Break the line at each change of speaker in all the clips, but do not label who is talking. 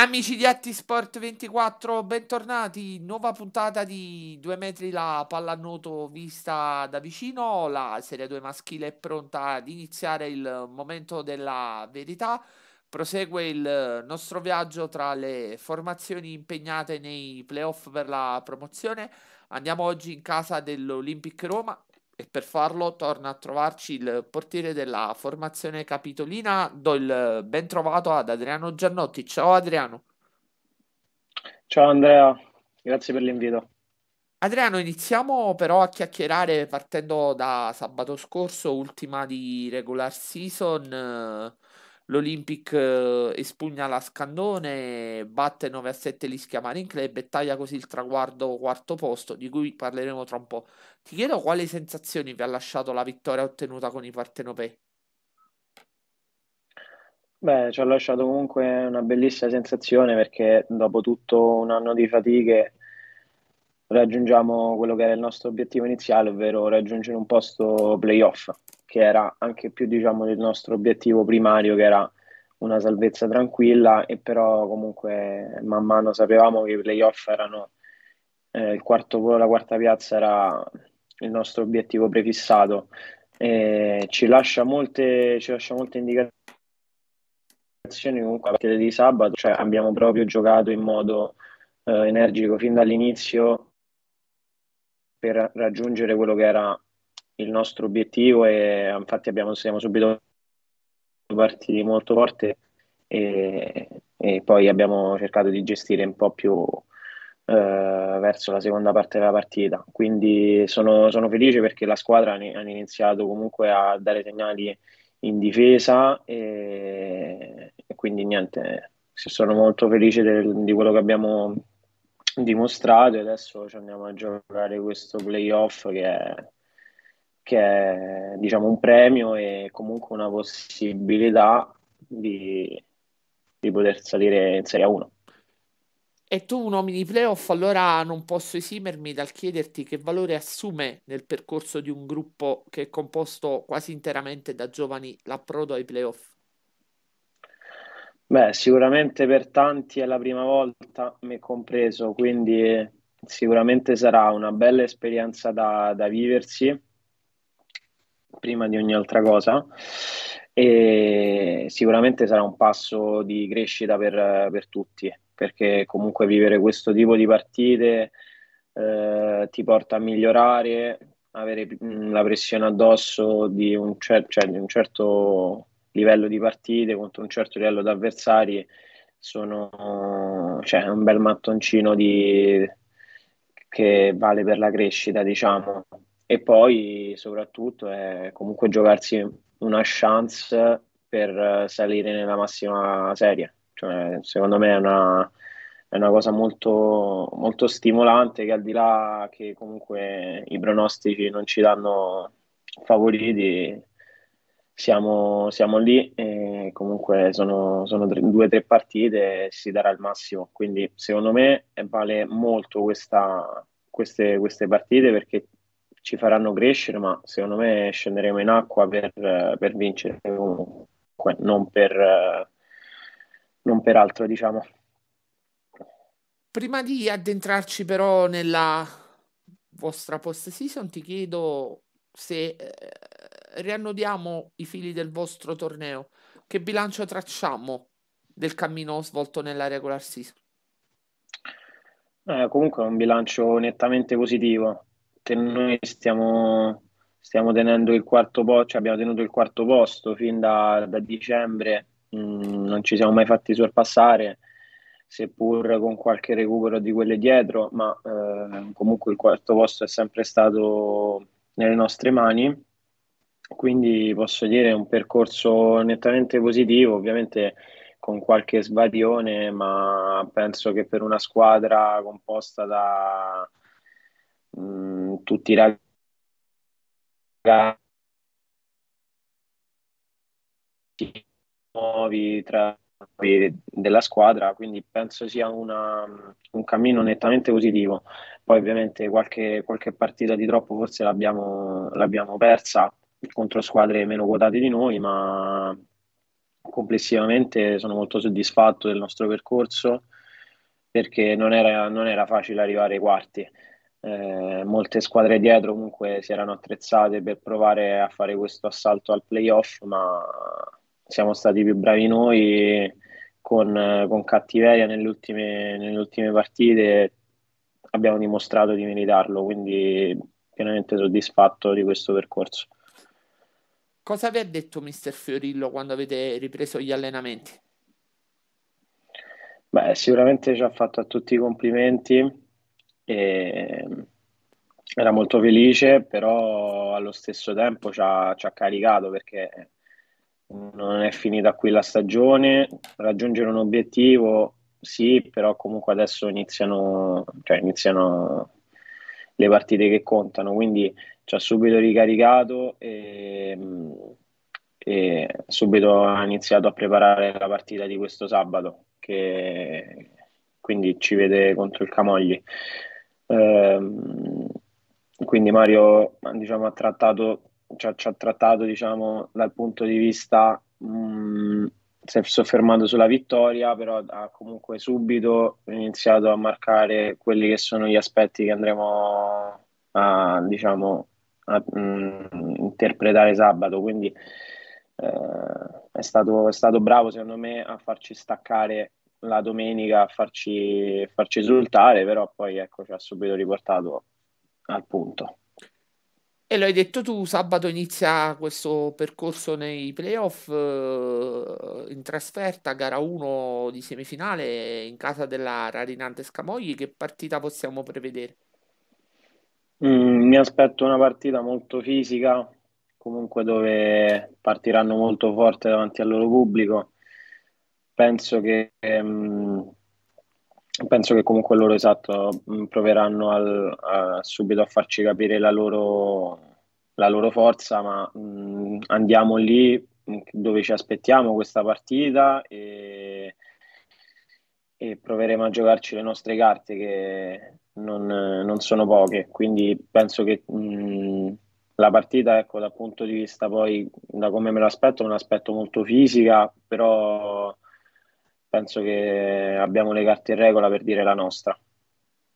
Amici di Atti Sport 24, bentornati. Nuova puntata di due metri la pallanuoto vista da vicino. La Serie 2 maschile è pronta ad iniziare il momento della verità. Prosegue il nostro viaggio tra le formazioni impegnate nei playoff per la promozione. Andiamo oggi in casa dell'Olympic Roma e per farlo torna a trovarci il portiere della formazione capitolina. Do il ben trovato ad Adriano Giannotti. Ciao Adriano.
Ciao Andrea, grazie per l'invito.
Adriano, iniziamo però a chiacchierare partendo da sabato scorso, ultima di regular season. L'Olympic eh, espugna la Scannone, batte 9 a 7 l'Ischia Marine Club e taglia così il traguardo quarto posto, di cui parleremo tra un po'. Ti chiedo quali sensazioni vi ha lasciato la vittoria ottenuta con i partenopei.
Beh, ci ha lasciato comunque una bellissima sensazione perché dopo tutto un anno di fatiche raggiungiamo quello che era il nostro obiettivo iniziale, ovvero raggiungere un posto playoff che era anche più diciamo il nostro obiettivo primario che era una salvezza tranquilla e però comunque man mano sapevamo che i playoff erano eh, il quarto, la quarta piazza era il nostro obiettivo prefissato e ci lascia molte, ci lascia molte indicazioni comunque a partire di sabato cioè abbiamo proprio giocato in modo eh, energico fin dall'inizio per raggiungere quello che era il nostro obiettivo e infatti abbiamo, siamo subito partiti molto forte e, e, poi abbiamo cercato di gestire un po' più eh, verso la seconda parte della partita. Quindi sono, sono felice perché la squadra ha iniziato comunque a dare segnali in difesa e, e quindi niente, sono molto felice del, di quello che abbiamo dimostrato e adesso ci andiamo a giocare questo playoff che è che è diciamo, un premio e comunque una possibilità di, di poter salire in Serie 1.
E tu nomini i playoff, allora non posso esimermi dal chiederti che valore assume nel percorso di un gruppo che è composto quasi interamente da giovani l'approdo ai playoff.
Beh, sicuramente per tanti è la prima volta, me compreso, quindi sicuramente sarà una bella esperienza da, da viversi prima di ogni altra cosa e sicuramente sarà un passo di crescita per, per tutti perché comunque vivere questo tipo di partite eh, ti porta a migliorare, avere la pressione addosso di un, cer- cioè di un, certo livello di partite contro un certo livello di avversari sono cioè, un bel mattoncino di, che vale per la crescita, diciamo e poi soprattutto è comunque giocarsi una chance per eh, salire nella massima serie. Cioè, secondo me è una, è una cosa molto, molto, stimolante che al di là che comunque i pronostici non ci danno favoriti, siamo, siamo lì e comunque sono, sono tre, due o tre partite e si darà il massimo. Quindi secondo me vale molto questa, queste, queste partite perché ci faranno crescere, ma secondo me scenderemo in acqua per, per vincere comunque, non per, non per altro, diciamo.
Prima di addentrarci però nella vostra post season, ti chiedo se eh, riannodiamo i fili del vostro torneo, che bilancio tracciamo del cammino svolto nella regular season?
Eh, comunque è un bilancio nettamente positivo, nonostante noi stiamo, stiamo tenendo il quarto posto, cioè abbiamo tenuto il quarto posto fin da, da dicembre, mh, mm, non ci siamo mai fatti sorpassare, seppur con qualche recupero di quelle dietro, ma eh, comunque il quarto posto è sempre stato nelle nostre mani. Quindi posso dire un percorso nettamente positivo, ovviamente con qualche svarione, ma penso che per una squadra composta da mh, mm, tutti i ragazzi nuovi tra della squadra, quindi penso sia una, un cammino nettamente positivo. Poi ovviamente qualche, qualche partita di troppo forse l'abbiamo, l'abbiamo persa contro squadre meno quotate di noi, ma complessivamente sono molto soddisfatto del nostro percorso perché non era, non era facile arrivare ai quarti eh, molte squadre dietro comunque si erano attrezzate per provare a fare questo assalto al playoff, ma siamo stati più bravi noi con, con cattiveria nelle ultime, nelle ultime partite, abbiamo dimostrato di meritarlo, quindi pienamente soddisfatto di questo percorso.
Cosa vi ha detto mister Fiorillo quando avete ripreso gli allenamenti?
Beh, sicuramente ci ha fatto a tutti i complimenti e era molto felice, però allo stesso tempo ci ha, ci ha caricato perché non è finita qui la stagione, raggiungere un obiettivo sì, però comunque adesso iniziano, cioè iniziano le partite che contano, quindi ci ha subito ricaricato e, e, subito ha iniziato a preparare la partita di questo sabato, che quindi ci vede contro il Camogli. Ehm, quindi Mario diciamo, ha trattato, cioè, ci ha trattato diciamo, dal punto di vista, mh, mm, si è soffermato sulla vittoria, però ha comunque subito iniziato a marcare quelli che sono gli aspetti che andremo a, diciamo, a mh, mm, interpretare sabato. Quindi eh, è, stato, è stato bravo secondo me a farci staccare la domenica a farci, farci esultare, però poi ecco ci ha subito riportato al punto.
E l'hai detto tu, sabato inizia questo percorso nei playoff eh, in trasferta, gara 1 di semifinale in casa della Rarinante Scamogli. Che partita possiamo prevedere?
Mm, mi aspetto una partita molto fisica, comunque dove partiranno molto forte davanti al loro pubblico penso che, ehm, penso che comunque loro esatto mm, proveranno al, a, subito a farci capire la loro, la loro forza, ma mh, mm, andiamo lì mm, dove ci aspettiamo questa partita e, e proveremo a giocarci le nostre carte che non, non sono poche, quindi penso che... Mh, la partita, ecco, dal punto di vista poi, da come me l'aspetto, me l'aspetto molto fisica, però penso che abbiamo le carte in regola per dire la nostra.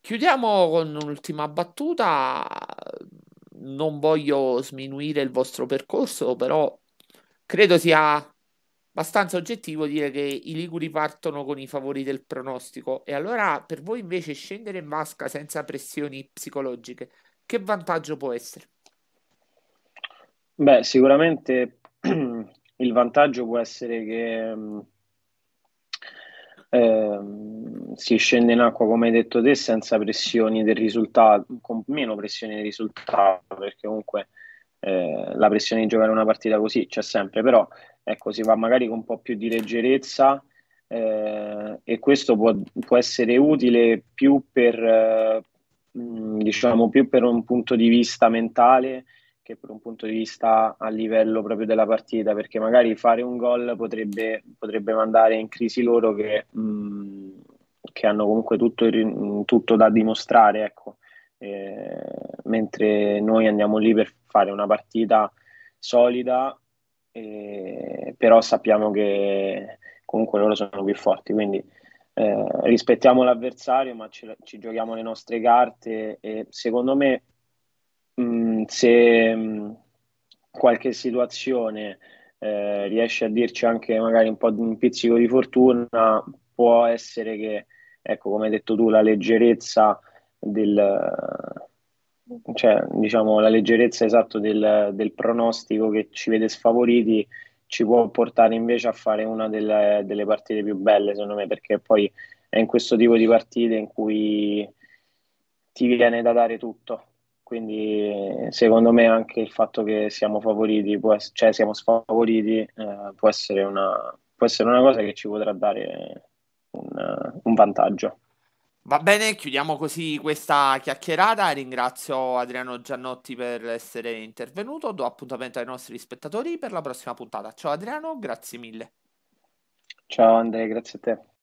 Chiudiamo con un'ultima battuta. Non voglio sminuire il vostro percorso, però credo sia abbastanza oggettivo dire che i Liguri partono con i favori del pronostico. E allora per voi invece scendere in vasca senza pressioni psicologiche, che vantaggio può essere?
Beh, sicuramente il vantaggio può essere che mm, Ehm, si scende in acqua, come hai detto te, senza pressioni del risultato, con meno pressioni del risultato, perché comunque eh, la pressione di giocare una partita così c'è sempre, però ecco, si va magari con un po' più di leggerezza eh, e questo può, può, essere utile più per, eh, diciamo, più per un punto di vista mentale che per un punto di vista a livello proprio della partita, perché magari fare un gol potrebbe, potrebbe mandare in crisi loro che, mh, mm, che hanno comunque tutto, tutto da dimostrare, ecco. eh, mentre noi andiamo lì per fare una partita solida, eh, però sappiamo che comunque loro sono più forti, quindi eh, rispettiamo l'avversario, ma ci, ci giochiamo le nostre carte e secondo me se mm, qualche situazione eh, riesce a dirci anche magari un po' di un pizzico di fortuna, può essere che, ecco, come hai detto tu, la leggerezza del cioè, diciamo, la leggerezza esatto del, del, pronostico che ci vede sfavoriti ci può portare invece a fare una delle, delle, partite più belle, secondo me, perché poi è in questo tipo di partite in cui ti viene da dare tutto. Quindi secondo me anche il fatto che siamo favoriti, essere, cioè siamo sfavoriti, eh, può, essere una, può, essere una, cosa che ci potrà dare un, un vantaggio.
Va bene, chiudiamo così questa chiacchierata. Ringrazio Adriano Giannotti per essere intervenuto. Do appuntamento ai nostri spettatori per la prossima puntata. Ciao Adriano, grazie mille.
Ciao Andrea, grazie a te.